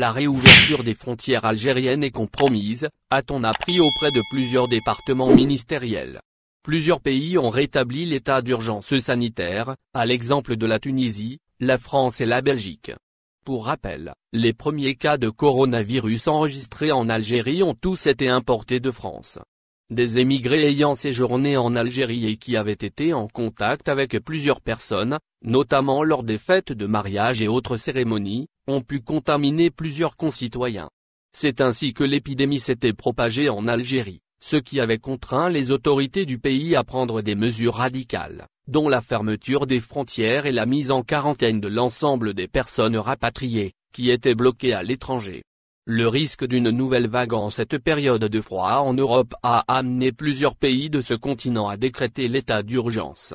la réouverture des frontières algériennes est compromise, a-t-on appris auprès de plusieurs départements ministériels. Plusieurs pays ont rétabli l'état d'urgence sanitaire, à l'exemple de la Tunisie, la France et la Belgique. Pour rappel, les premiers cas de coronavirus enregistrés en Algérie ont tous été importés de France. Des émigrés ayant séjourné en Algérie et qui avaient été en contact avec plusieurs personnes, notamment lors des fêtes de mariage et autres cérémonies, pu contaminer plusieurs concitoyens. C'est ainsi que l'épidémie s'était propagée en Algérie, ce qui avait contraint les autorités du pays à prendre des mesures radicales, dont la fermeture des frontières et la mise en quarantaine de l'ensemble des personnes rapatriées, qui étaient bloquées à l'étranger. Le risque d'une nouvelle vague en cette période de froid en Europe a amené plusieurs pays de ce continent à décréter l'état d'urgence.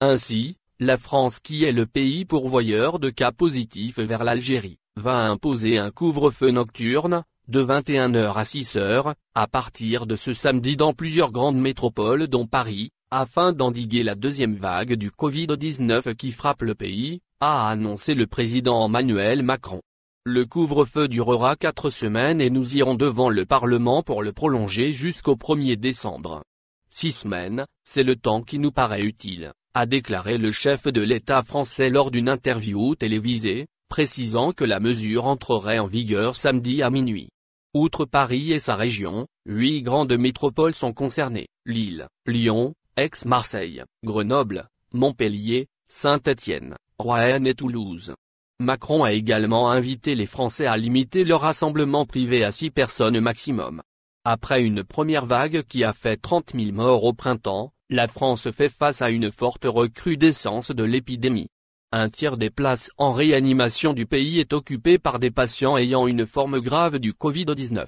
Ainsi, la France qui est le pays pourvoyeur de cas positifs vers l'Algérie, va imposer un couvre-feu nocturne, de 21h à 6h, à partir de ce samedi dans plusieurs grandes métropoles dont Paris, afin d'endiguer la deuxième vague du Covid-19 qui frappe le pays, a annoncé le président Emmanuel Macron. Le couvre-feu durera quatre semaines et nous irons devant le Parlement pour le prolonger jusqu'au 1er décembre. Six semaines, c'est le temps qui nous paraît utile, a déclaré le chef de l'État français lors d'une interview télévisée, précisant que la mesure entrerait en vigueur samedi à minuit. Outre Paris et sa région, huit grandes métropoles sont concernées, Lille, Lyon, Aix-Marseille, Grenoble, Montpellier, Saint-Étienne, Rouen et Toulouse. Macron a également invité les Français à limiter leur rassemblement privé à six personnes maximum. Après une première vague qui a fait 30 000 morts au printemps, la France fait face à une forte recrudescence de l'épidémie. Un tiers des places en réanimation du pays est occupé par des patients ayant une forme grave du Covid-19.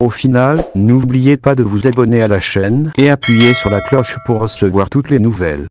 Au final, n'oubliez pas de vous abonner à la chaîne et appuyer sur la cloche pour recevoir toutes les nouvelles.